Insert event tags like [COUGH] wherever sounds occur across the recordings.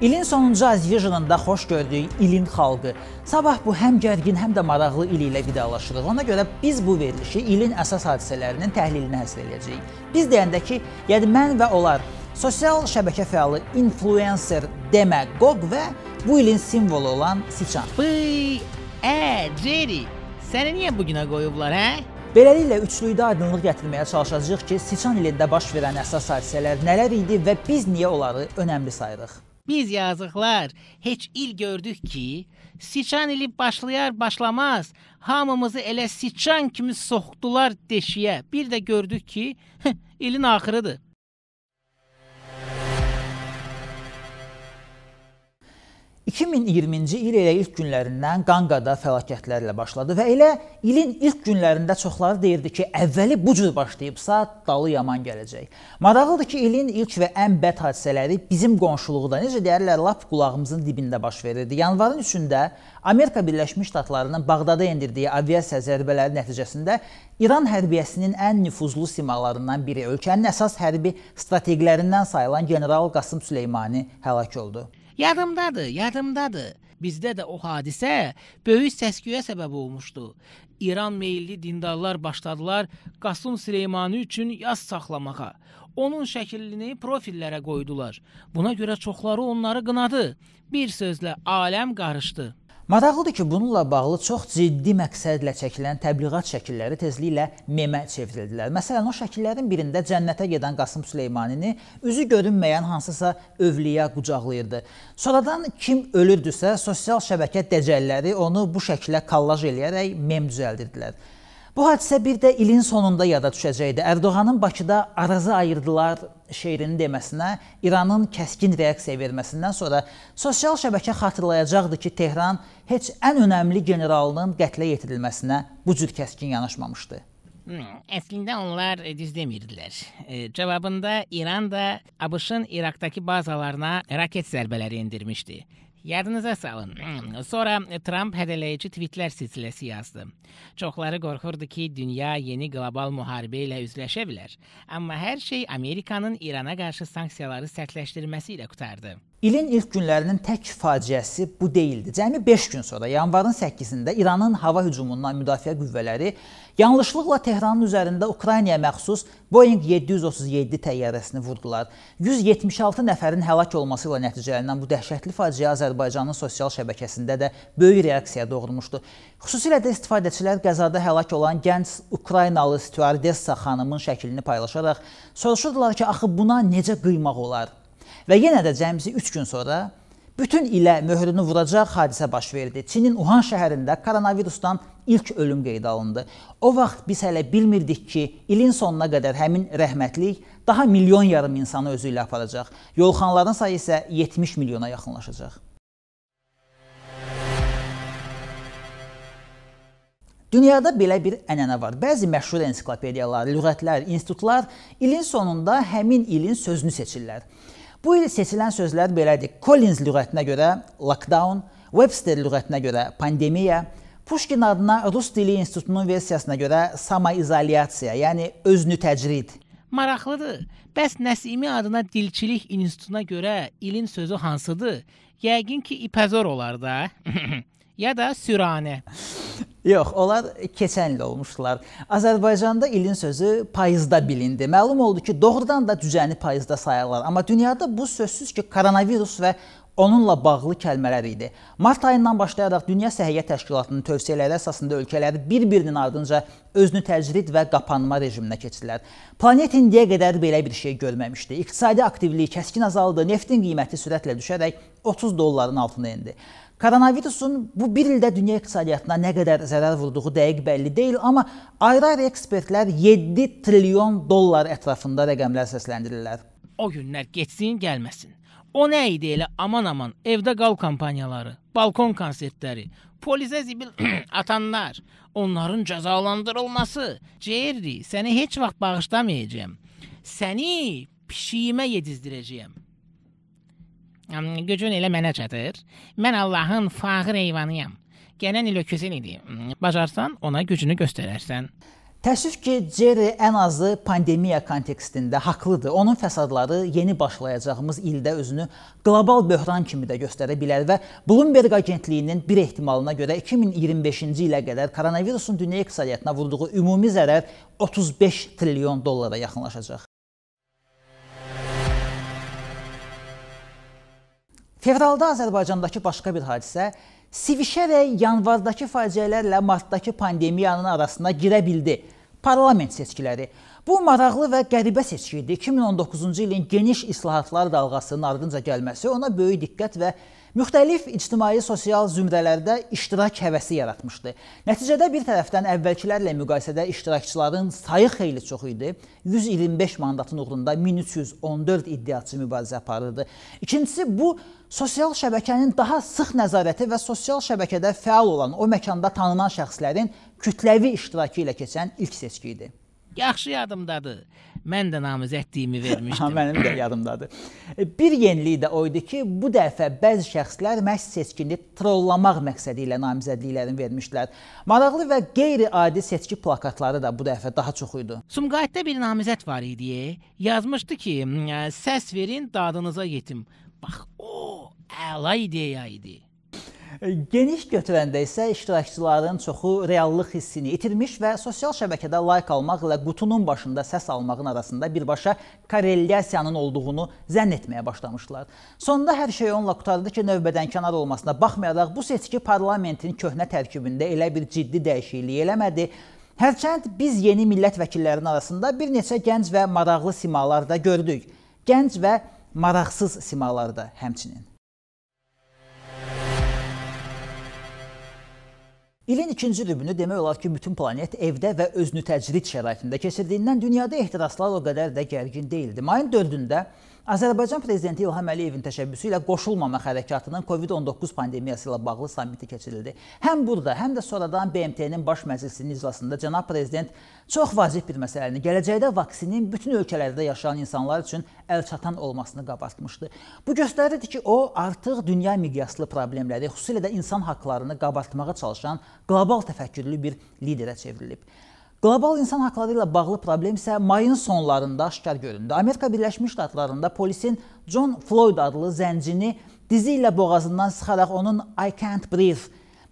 İlin sonuncu Azvision'da xoş gördüyü ilin xalqı sabah bu həm gərgin, həm də maraqlı il ilə vidalaşırıq. Ona görə biz bu verilişi ilin əsas hadisələrinin təhlilinə həsr edəcəyik. Biz deyəndə ki, yəni mən və onlar sosial şəbəkə fəalı influencer demagog və bu ilin simvolu olan siçan. Bıy, ə, Jerry, səni niyə bu günə qoyublar, hə? Beləliklə üçlükdə aydınlıq gətirməyə çalışacağıq ki, Siçan ilində baş verən əsas hadisələr nələr idi və biz niyə onları önəmli sayırıq. Biz yazıqlar heç il gördük ki, siçan ili başlayar başlamaz hamımızı elə siçan kimi soxdular deşiyə. Bir də gördük ki, [LAUGHS] ilin axırıdır. 2020-ci il elə ilk günlərindən Qanqada fəlakətlərlə başladı və elə ilin ilk günlərində çoxları deyirdi ki, əvvəli bu cür başlayıbsa, dalı yaman gələcək. Maraqlıdır ki, ilin ilk və ən bəd hadisələri bizim qonşuluqda, necə deyirlər, lap qulağımızın dibində baş verirdi. Yanvarın 3-də Amerika Birləşmiş Ştatlarının Bağdada endirdiyi aviasiya zərbələri nəticəsində İran hərbiyəsinin ən nüfuzlu simalarından biri, ölkənin əsas hərbi strateqlərindən sayılan general Qasım Süleymani həlak oldu. Yadımdadır, yadımdadır. Bizdə də o hadisə böyük səs-küyə səbəb olmuşdu. İran meylli dindarlar başladılar Qasım Süleymani üçün yaz saxlamağa. Onun şəklini profillərə qoydular. Buna görə çoxları onları qınadı. Bir sözlə aləm qarışdı. Maraqlıdır ki, bununla bağlı çox ciddi məqsədlə çəkilən təbliğat şəkilləri tezliklə memə çevrildilər. Məsələn, o şəkillərin birində cənnətə gedən Qasım Süleymanini üzü görünməyən hansısa övliya qucaqlayırdı. Sonradan kim ölürdüsə, sosial şəbəkə dəcəlləri onu bu şəklə kollaj eləyərək mem düzəldirdilər. Bu hadisə bir də ilin sonunda yada düşəcəkdi. Ərdoğanın Bakıda arazı ayırdılar şeirini deməsinə, İranın kəskin reaksiya verməsindən sonra sosial şəbəkə xatırlayacaqdı ki, Tehran heç ən önəmli generalının qətlə yetirilməsinə bu cür kəskin yanaşmamışdı. Hmm, əslində onlar e, düz demirdilər. E, cavabında İran da ABŞ-ın İraqdakı bazalarına raket zərbələri endirmişdi. Yadınıza salın. [CLEARS THROAT] Sonra Trump hədələyici tweetlər silsiləsi yazdı. Çoxları qorxurdu ki, dünya yeni qlobal müharibə ilə üzləşə bilər. Amma hər şey Amerikanın İrana qarşı sanksiyaları sərtləşdirməsi ilə qutardı. İlin ilk günlərinin tək faciəsi bu deyildi. Cəmi 5 gün sonra, yanvarın 8-də İranın hava hücumundan müdafiə qüvvələri Yanlışlıqla Tehranın üzərində Ukraynaya məxsus Boeing 737 təyyarəsini vurdular. 176 nəfərin həlak olması ilə nəticələnən bu dəhşətli faciə Azərbaycanın sosial şəbəkəsində də böyük reaksiya doğurmuşdu. Xüsusilə də istifadəçilər qəzada həlak olan gənc Ukraynalı stüardessa xanımın şəklini paylaşaraq soruşurdular ki, axı buna necə qıymaq olar? Və yenə də cəmisi 3 gün sonra Bütün ilə möhrünü vuracaq hadisə baş verdi. Çinin Uhan şəhərində koronavirusdan ilk ölüm qeydə alındı. O vaxt biz hələ bilmirdik ki, ilin sonuna qədər həmin rəhmətlik daha milyon yarım insanı özü ilə aparacaq. Yolxanların sayı isə 70 milyona yaxınlaşacaq. Dünyada belə bir ənənə var. Bəzi məşhur ensiklopediyalar, lüğətlər, institutlar ilin sonunda həmin ilin sözünü seçirlər. Bu il seçilən sözlər belədir. Collins lüğətinə görə lockdown, Webster lüğətinə görə pandemiya, Pushkin adına Rus dili institutunun versiyasına görə samoizolyasiya, yəni özünü təcrid. Maraqlıdır. Bəs Nəsimi adına dilçilik institutuna görə ilin sözü hansıdır? Yəqin ki, ipəzor olar da. [LAUGHS] ya da süranə. Yox, onlar keçən il olmuşdular. Azərbaycanda ilin sözü payızda bilindi. Məlum oldu ki, doğrudan da düzəni payızda sayırlar. Amma dünyada bu sözsüz ki, koronavirus və onunla bağlı kəlmələr idi. Mart ayından başlayaraq Dünya Səhiyyə Təşkilatının tövsiyələri əsasında ölkələr bir-birinin ardınca özünü təcrid və qapanma rejiminə keçdilər. Planet indiyə qədər belə bir şey görməmişdi. İqtisadi aktivlik kəskin azaldı, neftin qiyməti sürətlə düşərək 30 dolların altına endi. Koronavirusun bu bir ildə dünya iqtisadiyyatına nə qədər zərər vurduğu dəqiq bəlli deyil, amma ayrı-ayrı ekspertlər 7 trilyon dollar ətrafında rəqəmlər səsləndirirlər. O günlər getsin, gəlməsin. O nə idi elə aman-aman evdə qal kampaniyaları, balkon konsertləri, polizə zibil [CLEARS THROAT] atanlar, onların cəzalandırılması. Jerry, səni heç vaxt bağışlamayacağam. Səni pişiyimə yedizdirəcəyəm. Gücün elə mənə çatır. Mən Allahın fağır heyvanıyam. Gələn il öküzün idi. Bacarsan ona gücünü göstərərsən. Təəssüf ki, Jerry ən azı pandemiya kontekstində haqlıdır. Onun fəsadları yeni başlayacağımız ildə özünü qlobal böhran kimi də göstərə bilər və Bloomberg agentliyinin bir ehtimalına görə 2025-ci ilə qədər koronavirusun dünya iqtisadiyyatına vurduğu ümumi zərər 35 trilyon dollara yaxınlaşacaq. Fevralda Azərbaycandakı başqa bir hadisə Sivişərək yanvardakı faciələrlə martdakı pandemiyanın arasına girə bildi. Parlament seçkiləri. Bu maraqlı və qəribə seçki idi. 2019-cu ilin geniş islahatlar dalğasının ardınca gəlməsi ona böyük diqqət və Müxtəlif ictimai-sosial zümrələrdə iştirak həvəsi yaratmışdı. Nəticədə bir tərəfdən əvvəlkilərlə müqayisədə iştirakçıların sayı xeyli çox idi. 125 mandatın uğrunda 1314 iddiaçı mübarizə aparırdı. İkincisi bu sosial şəbəkənin daha sıx nəzarəti və sosial şəbəkədə fəal olan o məkanda tanınan şəxslərin kütləvi iştirakı ilə keçən ilk seçki idi. Yaxşı yadımdadır. Mən də namizədliyimi [LAUGHS] vermişdim. Ha, mənim də yadımdadır. E, bir yenilik də o idi ki, bu dəfə bəzi şəxslər məhz seçkini trolllamaq məqsədi ilə namizədliklərini vermişdilər. Maraqlı və qeyri-adi seçki plakatları da bu dəfə daha çox idi. Sumqayıtda bir namizəd var idi. Yazmışdı ki, səs verin dadınıza yetim. Bax, o əla ideya idi. Geniş götürəndə isə iştirakçıların çoxu reallıq hissini itirmiş və sosial şəbəkədə like almaqla qutunun başında səs almağın arasında birbaşa korrelyasiyanın olduğunu zənn etməyə başlamışdılar. Sonda hər şey onunla qutardı ki, növbədən kənar olmasına baxmayaraq bu seçki parlamentin köhnə tərkibində elə bir ciddi dəyişiklik eləmədi. Hərçənd biz yeni millət vəkillərinin arasında bir neçə gənc və maraqlı simalar da gördük. Gənc və maraqsız simalar da həmçinin. İlin ikinci rübünü demək olar ki, bütün planet evdə və özünü təcrid şəraitində keçirdiyindən dünyada ehtiraslar o qədər də gərgin deyildi. Mayın 4-də Azərbaycan prezidenti İlham Əliyevin təşəbbüsü ilə qoşulmama hərəkatının COVID-19 pandemiyası ilə bağlı sammiti keçirildi. Həm burada, həm də sonradan BMT-nin baş məclisinin iclasında cənab prezident çox vacib bir məsələni, gələcəkdə vaksinin bütün ölkələrdə yaşayan insanlar üçün əlçatan olmasını qabartmışdı. Bu göstərirdi ki, o artıq dünya miqyaslı problemləri, xüsusilə də insan haqqlarını qabartmağa çalışan qlobal təfəkkürlü bir liderə çevrilib. Qlobal insan haqları ilə bağlı problem isə mayın sonlarında aşkar göründü. Amerika Birləşmiş Ştatlarında polisin John Floyd adlı zəncini dizi ilə boğazından sıxaraq onun I can't breathe,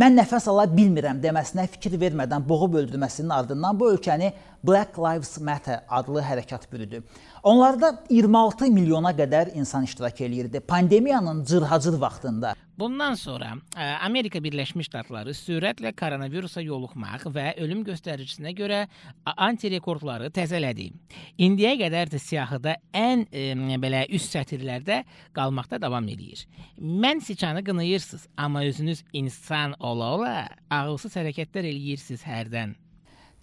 mən nəfəs ala bilmirəm deməsinə fikir vermədən boğub öldürməsinin ardından bu ölkəni Black Lives Matter adlı hərəkat bürüdü. Onlarda 26 milyona qədər insan iştirak eləyirdi. Pandemiyanın cırhacır vaxtında Bundan sonra e, Amerika Birləşmiş Ştatları sürətlə koronavirusa yoluxmaq və ölüm göstəricisinə görə antirekordları təzələdi. İndiyə qədər də siyahıda ən e, belə üst sətirlərdə qalmaqda davam eləyir. Mən siçanı qınayırsınız, amma özünüz insan ola-ola ağılsız hərəkətlər eləyirsiniz hərdən.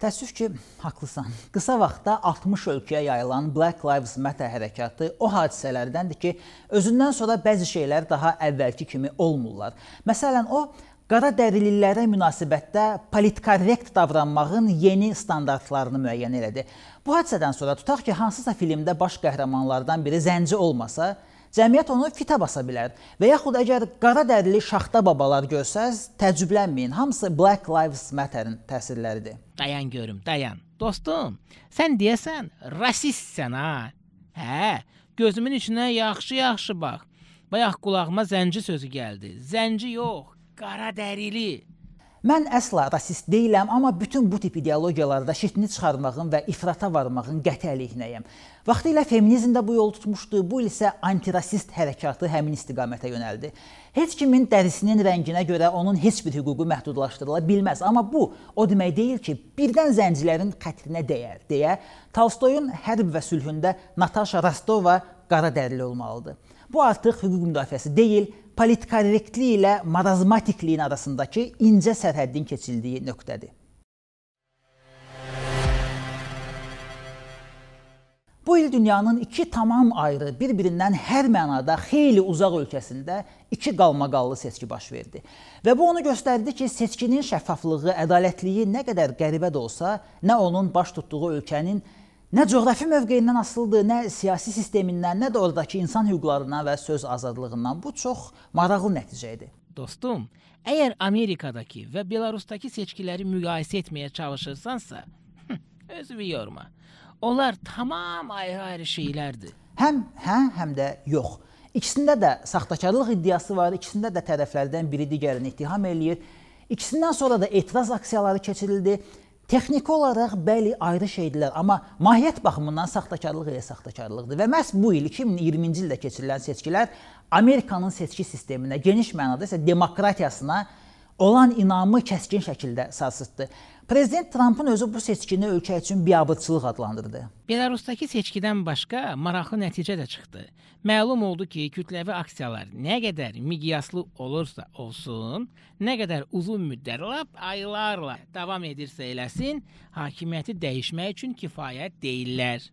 Təəssüf ki, haqlısan. Qısa vaxtda 60 ölkəyə yayılan Black Lives Matter hərəkatı o hadisələrdəndir ki, özündən sonra bəzi şeylər daha əvvəlki kimi olmurlar. Məsələn, o qara dərililərə münasibətdə politkorrekt davranmağın yeni standartlarını müəyyən elədi. Bu hadisədən sonra tutaq ki, hansısa filmdə baş qəhrəmanlardan biri zənci olmasa, Cəmiyyət onu fitə basa bilər. Və yaxud əgər qara dərili şaxta babalar görsəz, təəccüblənməyin. Hamısı Black Lives Matter-in təsirləridir. Dayan görüm, dayan. Dostum, sən deyəsən rasistsən ha? Hə, gözümün içinə yaxşı-yaxşı bax. Bayaq qulağıma zənci sözü gəldi. Zənci yox, qara dərili. Mən əsla rasist deyiləm, amma bütün bu tip ideologiyalarda şiddini çıxarmağın və ifrata varmağın qəti əleyhinəyəm. Vaxtilə feminizm də bu yolu tutmuşdu, bu il isə antirasist hərəkatı həmin istiqamətə yönəldi. Heç kimin dərisinin rənginə görə onun heç bir hüququ məhdudlaşdırıla bilməz, amma bu o demək deyil ki, birdən zəncilərin xətrinə dəyər deyə Tolstoyun Hərb və sülhündə Natasha Rostova qara dərili olmalıdır. Bu artıq hüquq müdafiəsi deyil, politkorrektlik ilə marazmatikliyin arasındakı incə sərhəddin keçildiyi nöqtədir. Bu il dünyanın iki tamam ayrı, bir-birindən hər mənada xeyli uzaq ölkəsində iki qalmaqallı seçki baş verdi. Və bu onu göstərdi ki, seçkinin şəffaflığı, ədalətliyi nə qədər qəribə də olsa, nə onun baş tutduğu ölkənin Nə coğrafi mövqeyindən asılıdır, nə siyasi sistemindən, nə də ordakı insan hüquqlarından və söz azadlığından. Bu çox maraqlı nəticə idi. Dostum, əgər Amerikadakı və Belarusdakı seçkiləri müqayisə etməyə çalışırsansa, özünü yorma. Onlar tamam ayrı-ayrı şeylərdir. Həm hə, həm də yox. İkisində də saxtakarlıq iddiası var, ikisində də tərəflərdən biri digərini ittiham eləyir. İkisindən sonra da etiraz aksiyaları keçirildi. Texniki olaraq bəli ayrı şeydirlər, amma mahiyyət baxımından saxtakarlıq elə saxtakarlıqdır və məhz bu il 2020-ci ildə keçirilən seçkilər Amerikanın seçki sisteminə geniş mənada isə demokratiyasına olan inamı kəskin şəkildə sarsıtdı. Prezident Trampın özü bu seçkini ölkə üçün biabırçılıq adlandırdı. Belarusdakı seçkidən başqa maraqlı nəticə də çıxdı. Məlum oldu ki, kütləvi aksiyalar nə qədər miqyaslı olursa olsun, nə qədər uzun müddət, lap aylarla davam edirsə eləsin, hakimiyyəti dəyişmək üçün kifayət deyillər.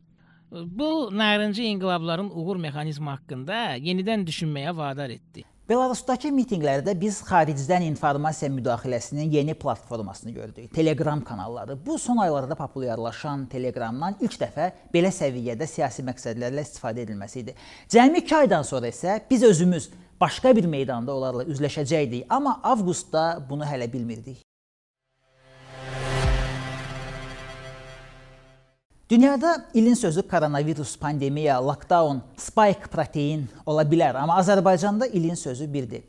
Bu narıncı inqilabların uğur mexanizmi haqqında yenidən düşünməyə vadar etdi. Belarusdakı mitinqlərdə biz xaricdən informasiya müdaxiləsinin yeni platformasını gördük. Telegram kanalları. Bu son aylarda populyarlaşan Telegramdan ilk dəfə belə səviyyədə siyasi məqsədlərlə istifadə edilməsi idi. Cəmi 2 aydan sonra isə biz özümüz başqa bir meydanda onlarla üzləşəcəkdik, amma avqustda bunu hələ bilmirdik. Dünyada ilin sözü koronavirus, pandemiya, lockdown, spike protein ola bilər, amma Azərbaycanda ilin sözü birdir.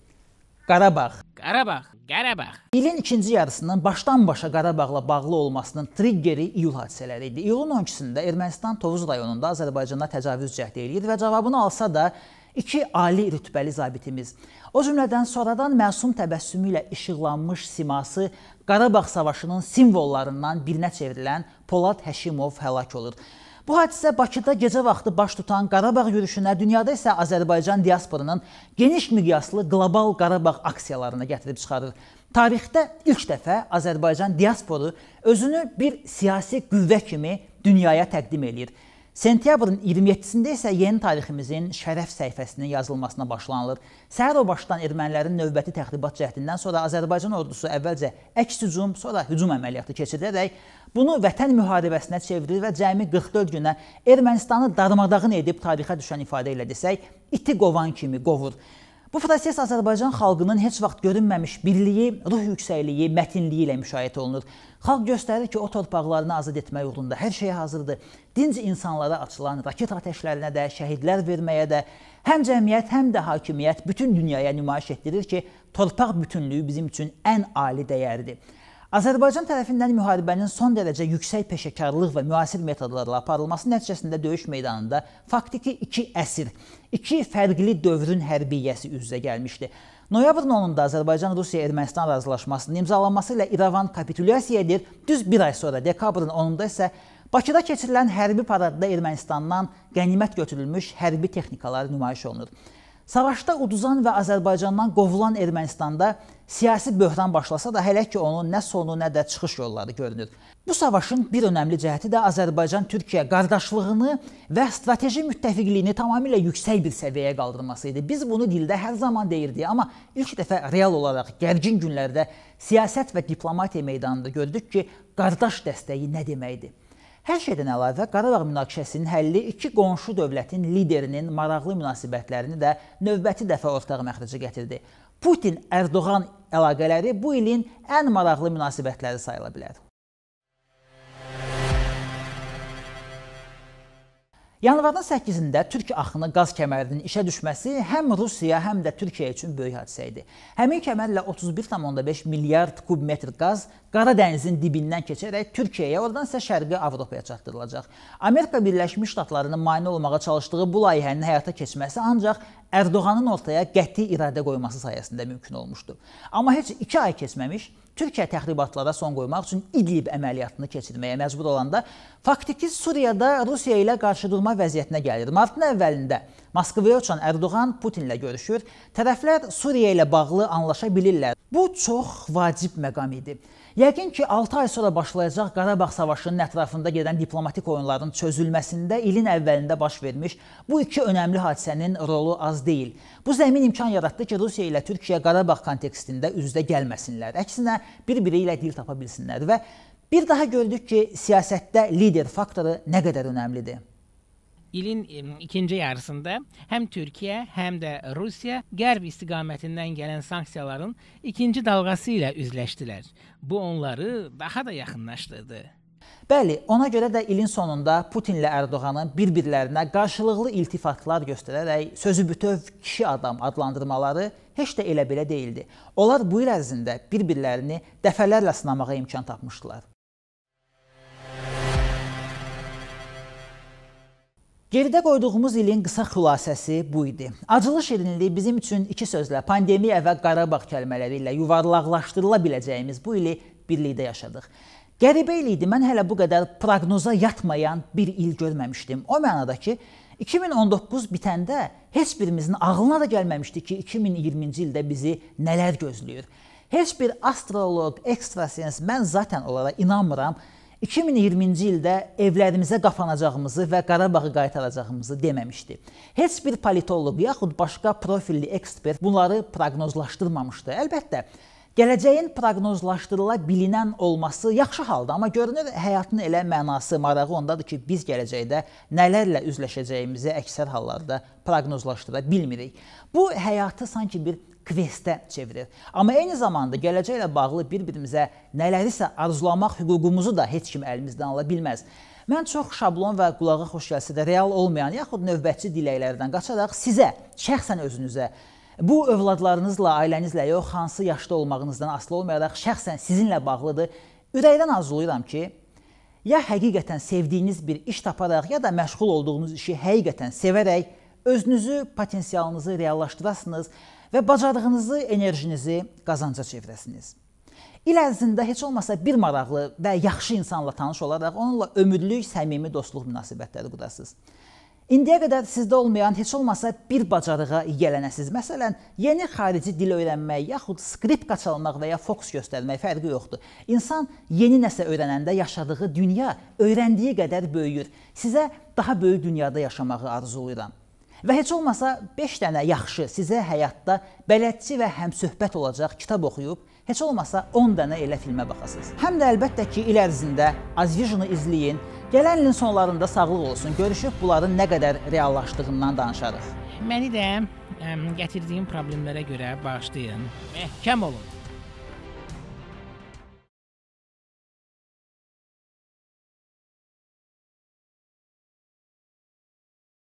Qarabağ. Qarabağ, Qarabağ. İlin ikinci yarısının başdan-başa Qarabağla bağlı olmasının triggeri iyul hadisələri idi. İyulun 12-sində Ermənistan Tovuz rayonunda Azərbaycana təcavüz cəhd eləyir və cavabını alsa da İki ali rütbəli zabitimiz, o cümlədən sonradan məsum təbəssümü ilə işıqlanmış siması Qarabağ savaşının simvollarından birinə çevrilən Polad Həşimov həlak olur. Bu hadisə Bakıda gecə vaxtı baş tutan Qarabağ yürüşünə, dünyada isə Azərbaycan diasporunun geniş miqyaslı qlobal Qarabağ aksiyalarına gətirib çıxarır. Tarixdə ilk dəfə Azərbaycan diasporu özünü bir siyasi qüvvə kimi dünyaya təqdim eləyir. Sentyabrın 27-sində isə yeni tariximizin şərəf səhifəsinin yazılmasına başlanılır. Səhər o başdan ermənilərin növbəti təxribat cəhdindən sonra Azərbaycan ordusu əvvəlcə əks hücum, sonra hücum əməliyyatı keçirərək bunu vətən müharibəsinə çevirir və cəmi 44 günə Ermənistanı darmadağın edib tarixə düşən ifadə ilə desək, iti qovan kimi qovur. Bu fotosess Azərbaycan xalqının heç vaxt görünməmiş birliyi, ruh yüksəkliyi, mətinliyi ilə müşahidə olunur. Xalq göstərir ki, o torpaqlarını azad etmək uğrunda hər şeyə hazırdır. Dinc insanlara açılan raket atəşlərinə də, şəhidlər verməyə də, həm cəmiyyət, həm də hakimiyyət bütün dünyaya nümayiş etdirir ki, torpaq bütünlüyü bizim üçün ən ali dəyərdir. Azərbaycan tərəfindən müharibənin son dərəcə yüksək peşəkarlıq və müasir metodlarla aparılması nəticəsində döyüş meydanında faktiki iki əsir, iki fərqli dövrün hərbiyyəsi üz-üzə gəlmişdi. Noyabrın 10-da Azərbaycan-Rusiya-Ermənistan razılaşmasının imzalanması ilə İrəvan kapitulyasiya edir. Düz bir ay sonra dekabrın 10-da isə Bakıda keçirilən hərbi paradda Ermənistandan qənimət götürülmüş hərbi texnikalar nümayiş olunur. Savaşda uduzan və Azərbaycandan qovulan Ermənistanda siyasi böhran başlasa da hələ ki onun nə sonu, nə də çıxış yolları görünür. Bu savaşın bir önəmli cəhəti də Azərbaycan-Türkiyə qardaşlığını və strateji müttəfiqliyini tamamilə yüksək bir səviyyəyə qaldırması idi. Biz bunu dildə hər zaman deyirdik, amma ilk dəfə real olaraq gərgin günlərdə siyasət və diplomatiya meydanında gördük ki, qardaş dəstəyi nə deməkdir. Hər şeydən əlavə Qarabağ münaqişəsinin həlli iki qonşu dövlətin liderinin maraqlı münasibətlərini də növbəti dəfə ortaq məxrəcə gətirdi. Putin-Ərdoğan əlaqələri bu ilin ən maraqlı münasibətləri sayıla bilər. Yanvarın 8-də Türk axını qaz kəmərinin işə düşməsi həm Rusiya, həm də Türkiyə üçün böyük hadisə idi. Həmin kəmərlə 31,5 milyard kub metr qaz Qara dənizin dibindən keçərək Türkiyəyə, oradan isə Şərqi Avropaya çatdırılacaq. Amerika Birləşmiş Ştatlarının mane olmağa çalışdığı bu layihənin həyata keçməsi ancaq Ərdoğanın ortaya qəti iradə qoyması sayəsində mümkün olmuşdu. Amma heç 2 ay keçməmiş Türkiyə təxribatlara son qoymaq üçün İdlib əməliyyatını keçirməyə məcbur olanda faktiki Suriyada Rusiya ilə qarşıdurma vəziyyətinə gəlir. Martın əvvəlində Moskvaya uçan Ərdoğan Putinlə görüşür. Tərəflər Suriya ilə bağlı anlaşa bilirlər. Bu çox vacib məqam idi. Yəqin ki, 6 ay sonra başlayacaq Qarabağ savaşının ətrafında gedən diplomatik oyunların çözülməsində ilin əvvəlində baş vermiş bu iki önəmli hadisənin rolu az deyil. Bu zəmin imkan yaratdı ki, Rusiya ilə Türkiyə Qarabağ kontekstində üzdə gəlməsinlər. Əksinə, bir-biri ilə dil tapa bilsinlər və bir daha gördük ki, siyasətdə lider faktoru nə qədər önəmlidir ilin ikinci yarısında həm Türkiyə, həm də Rusiya qərb istiqamətindən gələn sanksiyaların ikinci dalğası ilə üzləşdilər. Bu onları daha da yaxınlaşdırdı. Bəli, ona görə də ilin sonunda Putinlə Ərdoğanın bir-birlərinə qarşılıqlı iltifatlar göstərərək sözü bütöv kişi adam adlandırmaları heç də elə belə deyildi. Onlar bu il ərzində bir-birlərini dəfələrlə sınamağa imkan tapmışdılar. Geridə qoyduğumuz ilin qısa xülasəsi bu idi. Acılı şirinlik bizim üçün iki sözlə, pandemiya və Qarabağ kəlmələri ilə yuvarlaqlaşdırıla biləcəyimiz bu ili birlikdə yaşadıq. Qəribə il idi, mən hələ bu qədər proqnoza yatmayan bir il görməmişdim. O mənada ki, 2019 bitəndə heç birimizin ağlına da gəlməmişdi ki, 2020-ci ildə bizi nələr gözləyir. Heç bir astroloq, ekstrasens, mən zaten onlara inanmıram, 2020-ci ildə evlərimizə qapanacağımızı və Qarabağı qaytaracağımızı deməmişdi. Heç bir politoloq yaxud başqa profilli ekspert bunları proqnozlaşdırmamışdı. Əlbəttə, gələcəyin proqnozlaşdırıla bilinən olması yaxşı haldır, amma görünür həyatın elə mənası, marağı ondadır ki, biz gələcəkdə nələrlə üzləşəcəyimizi əksər hallarda proqnozlaşdıra bilmirik. Bu həyatı sanki bir kvestə çevirir. Amma eyni zamanda gələcəklə bağlı bir-birimizə nələrisə arzulamaq hüququmuzu da heç kim əlimizdən ala bilməz. Mən çox şablon və qulağa xoş gəlsə də real olmayan, yaxud növbətçi diləklərdən qaçaraq sizə, şəxsən özünüzə Bu övladlarınızla, ailənizlə yox, hansı yaşda olmağınızdan asılı olmayaraq şəxsən sizinlə bağlıdır. Ürəkdən arzulayıram ki, ya həqiqətən sevdiyiniz bir iş taparaq, ya da məşğul olduğunuz işi həqiqətən sevərək özünüzü, potensialınızı reallaşdırasınız və bacardığınızı enerjinizi qazanca çevirəsiniz. İl ərzində heç olmasa bir maraqlı və yaxşı insanla tanış olaraq onunla ömürlük, səmimi dostluq münasibətləri qurasınız. İndiyə qədər sizdə olmayan heç olmasa bir bacarığa yiyələnəsiz. Məsələn, yeni xarici dil öyrənmək, yaxud skripka çalmaq və ya fokus göstərmək fərqi yoxdur. İnsan yeni nəsə öyrənəndə yaşadığı dünya öyrəndiyi qədər böyüyür. Sizə daha böyük dünyada yaşamağı arzulayıram. Və heç olmasa 5 dənə yaxşı sizə həyatda bələdçi və həmsöhbət olacaq kitab oxuyub, heç olmasa 10 dənə elə filmə baxasınız. Həm də əlbəttə ki, il ərzində Azvision-u izləyin. Gələn ilin sonlarında sağlıq olsun. Görüşüb bunların nə qədər reallaşdığından danışarıq. Məni də ə, ehm, gətirdiyim problemlərə görə bağışlayın. Məhkəm olun.